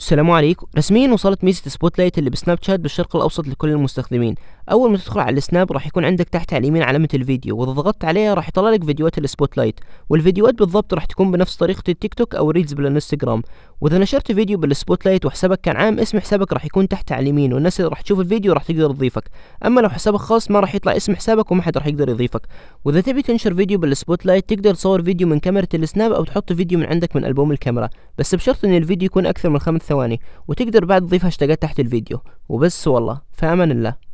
السلام عليكم رسميا وصلت ميزة سبوت لايت اللي بسناب شات بالشرق الأوسط لكل المستخدمين اول ما تدخل على السناب راح يكون عندك تحت على اليمين علامه الفيديو واذا ضغطت عليها راح يطلع لك فيديوهات السبوت لايت والفيديوهات بالضبط راح تكون بنفس طريقه التيك توك او الريلز بالانستغرام واذا نشرت فيديو بالسبوت لايت وحسابك كان عام اسم حسابك راح يكون تحت على اليمين والناس اللي راح تشوف الفيديو راح تقدر تضيفك اما لو حسابك خاص ما راح يطلع اسم حسابك وما حد راح يقدر يضيفك واذا تبي تنشر فيديو بالسبوت لايت تقدر تصور فيديو من كاميرا السناب او تحط فيديو من عندك من البوم الكاميرا بس بشرط ان الفيديو يكون اكثر من خمس ثواني وتقدر بعد تضيف هاشتاجات تحت الفيديو وبس والله في امان الله